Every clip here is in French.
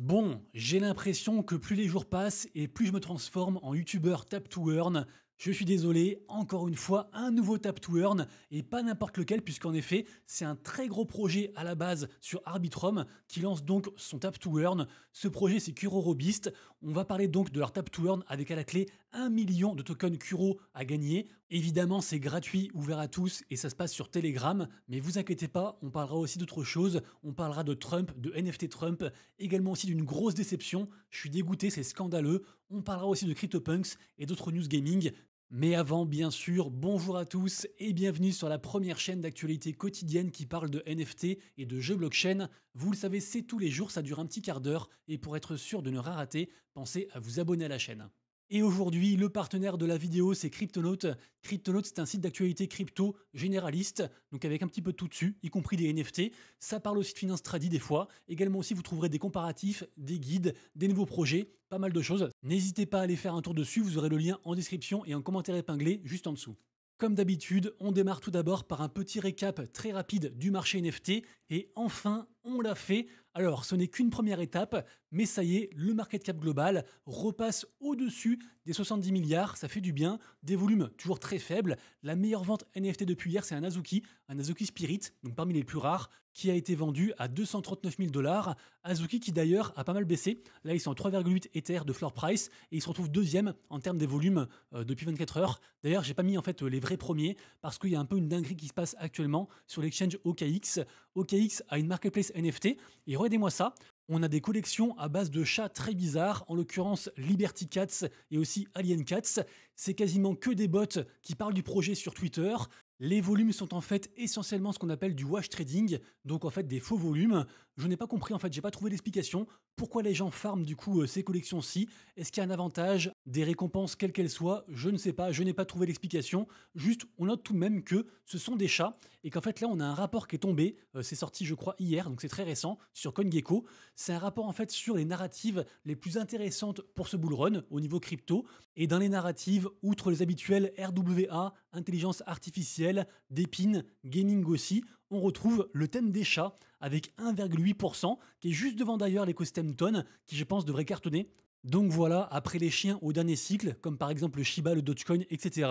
Bon, j'ai l'impression que plus les jours passent et plus je me transforme en youtubeur tap to earn. Je suis désolé, encore une fois, un nouveau tap to earn et pas n'importe lequel puisqu'en effet, c'est un très gros projet à la base sur Arbitrum qui lance donc son tap to earn. Ce projet c'est Curo Robist. On va parler donc de leur tap to earn avec à la clé 1 million de tokens Kuro à gagner. Évidemment, c'est gratuit, ouvert à tous et ça se passe sur Telegram. Mais vous inquiétez pas, on parlera aussi d'autres choses. On parlera de Trump, de NFT Trump, également aussi d'une grosse déception. Je suis dégoûté, c'est scandaleux. On parlera aussi de CryptoPunks et d'autres news gaming. Mais avant, bien sûr, bonjour à tous et bienvenue sur la première chaîne d'actualité quotidienne qui parle de NFT et de jeux blockchain. Vous le savez, c'est tous les jours, ça dure un petit quart d'heure et pour être sûr de ne rien rater, pensez à vous abonner à la chaîne. Et aujourd'hui, le partenaire de la vidéo, c'est CryptoNote. CryptoNote, c'est un site d'actualité crypto généraliste, donc avec un petit peu de tout dessus, y compris des NFT. Ça parle aussi de finance tradie des fois. Également aussi, vous trouverez des comparatifs, des guides, des nouveaux projets, pas mal de choses. N'hésitez pas à aller faire un tour dessus, vous aurez le lien en description et en commentaire épinglé juste en dessous. Comme d'habitude, on démarre tout d'abord par un petit récap très rapide du marché NFT et enfin, on l'a fait. Alors, ce n'est qu'une première étape, mais ça y est, le market cap global repasse au-dessus des 70 milliards, ça fait du bien, des volumes toujours très faibles. La meilleure vente NFT depuis hier, c'est un Azuki, un Azuki Spirit, donc parmi les plus rares, qui a été vendu à 239 000 dollars. Azuki qui d'ailleurs a pas mal baissé. Là, ils sont en 3,8 Ether de floor price et ils se retrouvent deuxième en termes des volumes euh, depuis 24 heures. D'ailleurs, j'ai pas mis en fait les vrais premiers parce qu'il y a un peu une dinguerie qui se passe actuellement sur l'exchange OKX. OKX a une marketplace NFT et regardez-moi ça on a des collections à base de chats très bizarres, en l'occurrence Liberty Cats et aussi Alien Cats. C'est quasiment que des bots qui parlent du projet sur Twitter. Les volumes sont en fait essentiellement ce qu'on appelle du wash trading, donc en fait des faux volumes. Je n'ai pas compris en fait, j'ai pas trouvé l'explication. pourquoi les gens farment du coup euh, ces collections-ci. Est-ce qu'il y a un avantage, des récompenses quelles qu'elles soient Je ne sais pas, je n'ai pas trouvé l'explication. Juste, on note tout de même que ce sont des chats et qu'en fait là on a un rapport qui est tombé. Euh, c'est sorti je crois hier, donc c'est très récent sur CoinGecko. C'est un rapport en fait sur les narratives les plus intéressantes pour ce bull run au niveau crypto. Et dans les narratives, outre les habituels RWA, intelligence artificielle, dépines, gaming aussi, on retrouve le thème des chats avec 1,8%, qui est juste devant d'ailleurs l'écosystème tonne, qui je pense devrait cartonner. Donc voilà, après les chiens au dernier cycle, comme par exemple le Shiba, le Dogecoin, etc.,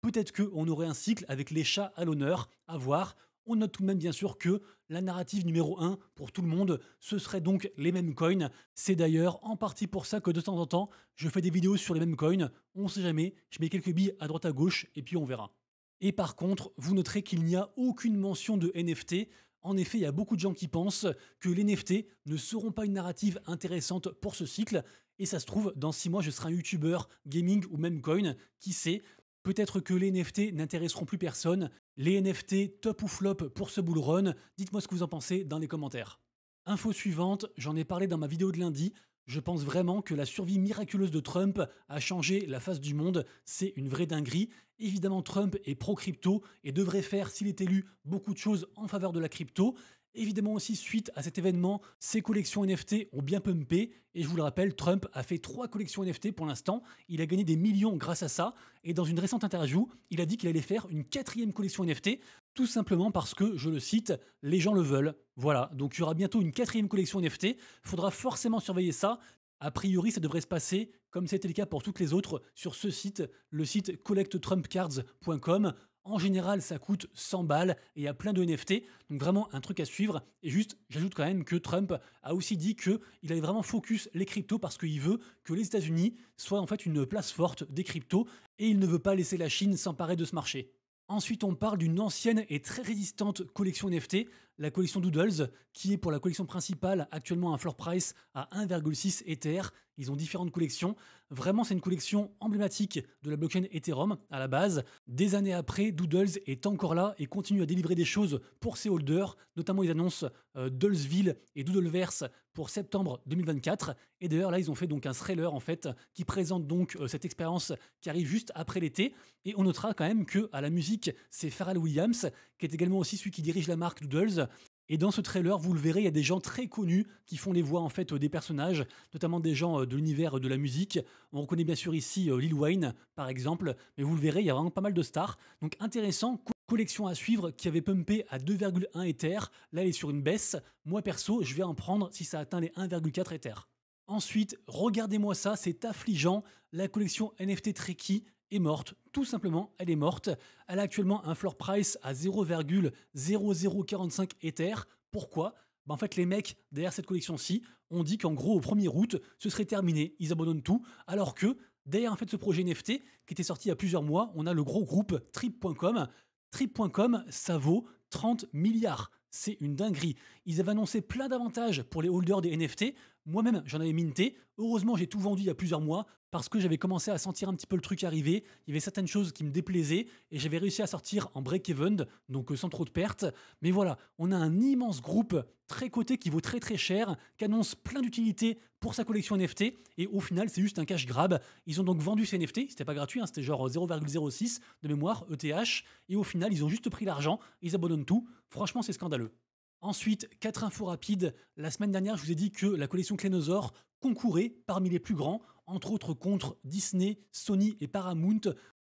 peut-être qu'on aurait un cycle avec les chats à l'honneur, à voir, on note tout de même bien sûr que la narrative numéro 1 pour tout le monde, ce serait donc les mêmes coins. C'est d'ailleurs en partie pour ça que de temps en temps, je fais des vidéos sur les mêmes coins. On sait jamais, je mets quelques billes à droite à gauche et puis on verra. Et par contre, vous noterez qu'il n'y a aucune mention de NFT. En effet, il y a beaucoup de gens qui pensent que les NFT ne seront pas une narrative intéressante pour ce cycle. Et ça se trouve, dans 6 mois, je serai un youtubeur gaming ou même coin. Qui sait Peut-être que les NFT n'intéresseront plus personne. Les NFT, top ou flop pour ce bull run Dites-moi ce que vous en pensez dans les commentaires. Info suivante, j'en ai parlé dans ma vidéo de lundi. Je pense vraiment que la survie miraculeuse de Trump a changé la face du monde, c'est une vraie dinguerie. Évidemment, Trump est pro-crypto et devrait faire, s'il est élu, beaucoup de choses en faveur de la crypto. Évidemment aussi, suite à cet événement, ces collections NFT ont bien pumpé. Et je vous le rappelle, Trump a fait trois collections NFT pour l'instant. Il a gagné des millions grâce à ça. Et dans une récente interview, il a dit qu'il allait faire une quatrième collection NFT, tout simplement parce que, je le cite, les gens le veulent. Voilà, donc il y aura bientôt une quatrième collection NFT. Faudra forcément surveiller ça. A priori, ça devrait se passer, comme c'était le cas pour toutes les autres, sur ce site, le site collecttrumpcards.com. En général, ça coûte 100 balles et il y a plein de NFT. Donc vraiment un truc à suivre. Et juste, j'ajoute quand même que Trump a aussi dit qu'il avait vraiment focus les cryptos parce qu'il veut que les États-Unis soient en fait une place forte des cryptos et il ne veut pas laisser la Chine s'emparer de ce marché. Ensuite, on parle d'une ancienne et très résistante collection NFT, la collection Doodles, qui est pour la collection principale actuellement un floor price à 1,6 Ether, ils ont différentes collections. Vraiment, c'est une collection emblématique de la blockchain Ethereum à la base. Des années après, Doodles est encore là et continue à délivrer des choses pour ses holders. Notamment, ils annoncent euh, Doodlesville et Doodleverse pour septembre 2024. Et d'ailleurs, là, ils ont fait donc un trailer en fait qui présente donc euh, cette expérience qui arrive juste après l'été. Et on notera quand même que à la musique, c'est Pharrell Williams qui est également aussi celui qui dirige la marque Doodles et dans ce trailer, vous le verrez, il y a des gens très connus qui font les voix en fait des personnages, notamment des gens euh, de l'univers de la musique. On reconnaît bien sûr ici euh, Lil Wayne, par exemple, mais vous le verrez, il y a vraiment pas mal de stars. Donc intéressant. Collection à suivre qui avait pumpé à 2,1 Ether, là elle est sur une baisse. Moi perso, je vais en prendre si ça atteint les 1,4 Ether. Ensuite, regardez-moi ça, c'est affligeant, la collection NFT Tricky est morte. Tout simplement, elle est morte. Elle a actuellement un floor price à 0,0045 Ether. Pourquoi ben, en fait, les mecs derrière cette collection-ci ont dit qu'en gros, au 1er août, ce serait terminé, ils abandonnent tout, alors que derrière en fait, ce projet NFT, qui était sorti il y a plusieurs mois, on a le gros groupe Trip.com. Trip.com, ça vaut 30 milliards. C'est une dinguerie. Ils avaient annoncé plein d'avantages pour les holders des NFT, moi-même, j'en avais minté. Heureusement, j'ai tout vendu il y a plusieurs mois parce que j'avais commencé à sentir un petit peu le truc arriver. Il y avait certaines choses qui me déplaisaient et j'avais réussi à sortir en break-even, donc euh, sans trop de pertes. Mais voilà, on a un immense groupe très coté qui vaut très très cher, qui annonce plein d'utilités pour sa collection NFT et au final, c'est juste un cash grab. Ils ont donc vendu ces NFT, c'était pas gratuit, hein, c'était genre 0,06 euh, de mémoire ETH et au final, ils ont juste pris l'argent, ils abandonnent tout. Franchement, c'est scandaleux. Ensuite, quatre infos rapides. La semaine dernière, je vous ai dit que la collection Clénosaure concourait parmi les plus grands, entre autres contre Disney, Sony et Paramount,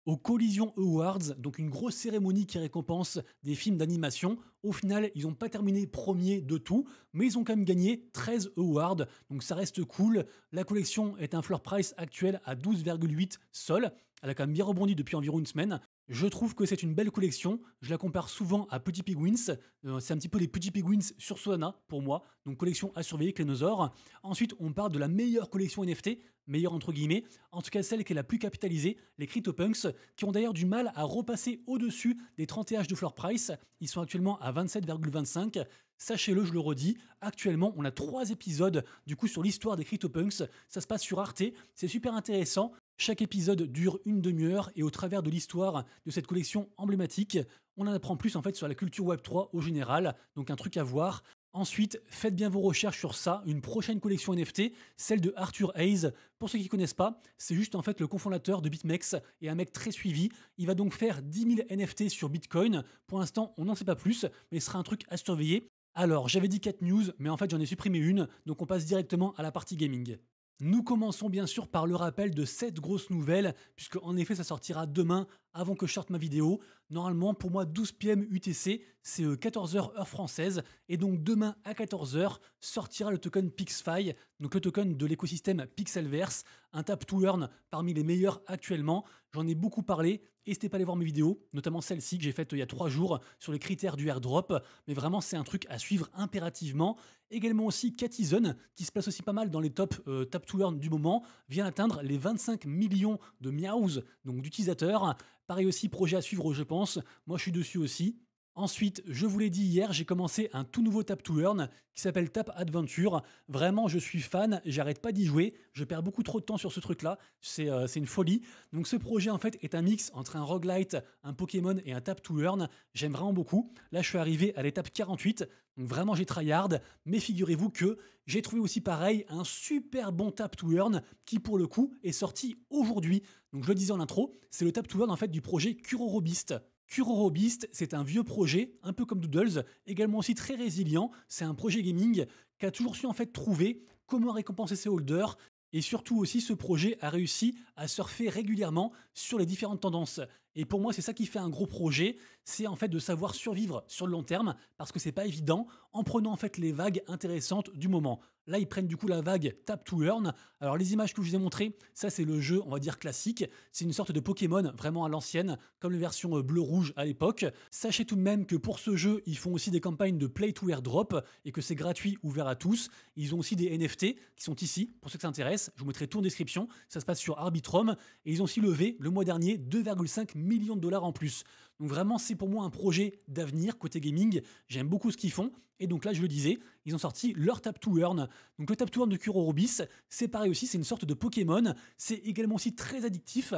aux Collision Awards, donc une grosse cérémonie qui récompense des films d'animation. Au final, ils n'ont pas terminé premier de tout, mais ils ont quand même gagné 13 awards, donc ça reste cool. La collection est un floor price actuel à 12,8 sols. Elle a quand même bien rebondi depuis environ une semaine. Je trouve que c'est une belle collection. Je la compare souvent à Petit Pigwins. Euh, c'est un petit peu les Petit Pigwins sur Solana pour moi. Donc collection à surveiller, Clénosaure. Ensuite, on parle de la meilleure collection NFT, meilleure entre guillemets, en tout cas celle qui est la plus capitalisée, les CryptoPunks, qui ont d'ailleurs du mal à repasser au-dessus des 30 h de floor price. Ils sont actuellement à 27,25. Sachez-le, je le redis, actuellement on a trois épisodes du coup sur l'histoire des CryptoPunks. Ça se passe sur Arte, c'est super intéressant. Chaque épisode dure une demi-heure et au travers de l'histoire de cette collection emblématique, on en apprend plus en fait sur la culture Web 3 au général, donc un truc à voir. Ensuite, faites bien vos recherches sur ça, une prochaine collection NFT, celle de Arthur Hayes. Pour ceux qui ne connaissent pas, c'est juste en fait le cofondateur de BitMEX et un mec très suivi. Il va donc faire 10 000 NFT sur Bitcoin. Pour l'instant, on n'en sait pas plus, mais ce sera un truc à surveiller. Alors, j'avais dit 4 news, mais en fait j'en ai supprimé une, donc on passe directement à la partie gaming. Nous commençons bien sûr par le rappel de cette grosse nouvelle, puisque en effet ça sortira demain avant que je sorte ma vidéo. Normalement, pour moi, 12 p.m. UTC, c'est 14h euh, heure française. Et donc, demain à 14h, sortira le token PixFi, donc le token de l'écosystème Pixelverse, un tap to earn parmi les meilleurs actuellement. J'en ai beaucoup parlé. N'hésitez pas à aller voir mes vidéos, notamment celle-ci que j'ai faite euh, il y a trois jours sur les critères du airdrop. Mais vraiment, c'est un truc à suivre impérativement. Également aussi Catizen, qui se place aussi pas mal dans les top euh, tap to earn du moment, vient atteindre les 25 millions de miaouz, donc d'utilisateurs. Pareil aussi, projet à suivre, je pense. Moi, je suis dessus aussi. Ensuite, je vous l'ai dit hier, j'ai commencé un tout nouveau Tap to Learn qui s'appelle Tap Adventure. Vraiment, je suis fan, j'arrête pas d'y jouer, je perds beaucoup trop de temps sur ce truc-là, c'est euh, une folie. Donc ce projet en fait est un mix entre un roguelite, un Pokémon et un Tap to Learn, j'aime vraiment beaucoup. Là, je suis arrivé à l'étape 48, vraiment, j'ai tryhard, mais figurez-vous que j'ai trouvé aussi pareil un super bon tap to earn qui, pour le coup, est sorti aujourd'hui. Donc je le disais en intro, c'est le tap to earn en fait du projet Curorobist. Curorobist, c'est un vieux projet, un peu comme Doodles, également aussi très résilient. C'est un projet gaming qui a toujours su en fait trouver comment récompenser ses holders et surtout aussi, ce projet a réussi à surfer régulièrement sur les différentes tendances. Et pour moi, c'est ça qui fait un gros projet, c'est en fait de savoir survivre sur le long terme, parce que c'est pas évident, en prenant en fait les vagues intéressantes du moment. Là, ils prennent du coup la vague Tap to Earn. Alors, les images que je vous ai montrées, ça, c'est le jeu, on va dire classique. C'est une sorte de Pokémon vraiment à l'ancienne, comme les versions euh, bleu-rouge à l'époque. Sachez tout de même que pour ce jeu, ils font aussi des campagnes de Play to Airdrop et que c'est gratuit, ouvert à tous. Ils ont aussi des NFT qui sont ici, pour ceux que ça intéresse. Je vous mettrai tout en description. Ça se passe sur Arbitrum. Et ils ont aussi levé, le mois dernier, 2,5 millions de dollars en plus. Donc vraiment, c'est pour moi un projet d'avenir côté gaming. J'aime beaucoup ce qu'ils font. Et donc là, je le disais, ils ont sorti leur Tap to Earn. Donc le Tap to Earn de Kuro Robis, c'est pareil aussi, c'est une sorte de Pokémon. C'est également aussi très addictif.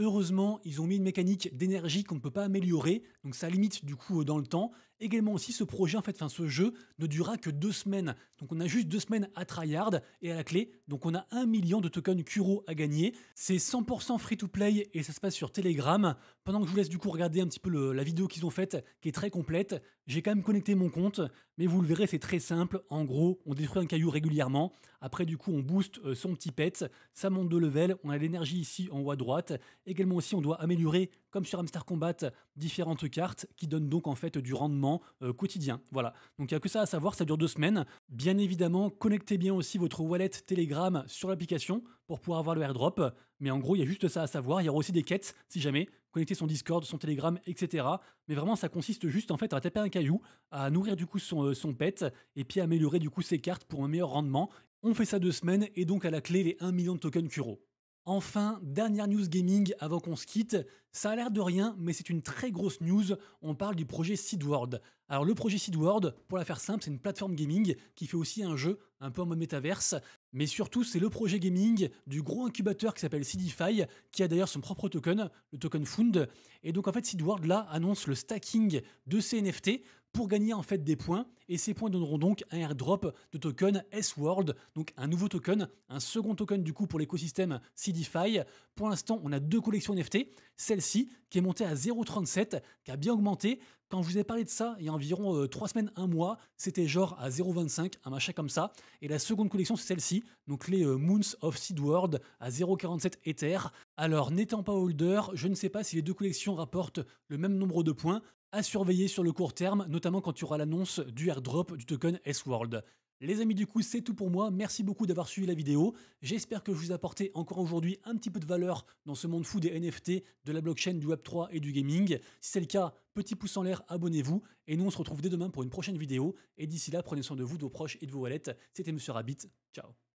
Heureusement, ils ont mis une mécanique d'énergie qu'on ne peut pas améliorer, donc ça limite du coup dans le temps, Également aussi, ce projet, en fait, enfin, ce jeu ne durera que deux semaines. Donc on a juste deux semaines à tryhard et à la clé. Donc on a un million de tokens Kuro à gagner. C'est 100% free to play et ça se passe sur Telegram. Pendant que je vous laisse du coup regarder un petit peu la vidéo qu'ils ont faite, qui est très complète, j'ai quand même connecté mon compte. Mais vous le verrez, c'est très simple. En gros, on détruit un caillou régulièrement. Après, du coup, on booste euh, son petit pet. Ça monte de level. On a l'énergie ici en haut à droite. Également aussi, on doit améliorer, comme sur Hamster Combat, différentes cartes qui donnent donc en fait du rendement euh, quotidien. Voilà. Donc il n'y a que ça à savoir, ça dure deux semaines. Bien évidemment, connectez bien aussi votre wallet Telegram sur l'application pour pouvoir avoir le airdrop. Mais en gros, il y a juste ça à savoir. Il y aura aussi des quêtes, si jamais, connecter son Discord, son Telegram, etc. Mais vraiment, ça consiste juste en fait à taper un caillou, à nourrir du coup son, euh, son pet, et puis améliorer du coup ses cartes pour un meilleur rendement. On fait ça deux semaines, et donc à la clé les 1 million de tokens Kuro. Enfin, dernière news gaming avant qu'on se quitte. Ça a l'air de rien, mais c'est une très grosse news. On parle du projet Seedworld. Alors, le projet Seedworld, pour la faire simple, c'est une plateforme gaming qui fait aussi un jeu, un peu en mode métaverse. Mais surtout, c'est le projet gaming du gros incubateur qui s'appelle Seedify, qui a d'ailleurs son propre token, le token Fund. Et donc, en fait, Seedworld, là, annonce le stacking de ses NFT pour gagner en fait des points et ces points donneront donc un airdrop de token S-World, donc un nouveau token, un second token du coup pour l'écosystème CDFI. Pour l'instant, on a deux collections NFT, celle-ci qui est montée à 0,37, qui a bien augmenté. Quand je vous ai parlé de ça il y a environ euh, trois semaines, un mois, c'était genre à 0,25, un machin comme ça. Et la seconde collection, c'est celle-ci, donc les euh, Moons of Seed World à 0,47 Ether. Alors, n'étant pas holder, je ne sais pas si les deux collections rapportent le même nombre de points à surveiller sur le court terme, notamment quand il y aura l'annonce du airdrop du token S-World. Les amis, du coup, c'est tout pour moi. Merci beaucoup d'avoir suivi la vidéo. J'espère que je vous ai encore aujourd'hui un petit peu de valeur dans ce monde fou des NFT, de la blockchain, du Web3 et du gaming. Si c'est le cas, petit pouce en l'air, abonnez-vous. Et nous, on se retrouve dès demain pour une prochaine vidéo. Et d'ici là, prenez soin de vous, de vos proches et de vos wallets. C'était Monsieur Rabbit. Ciao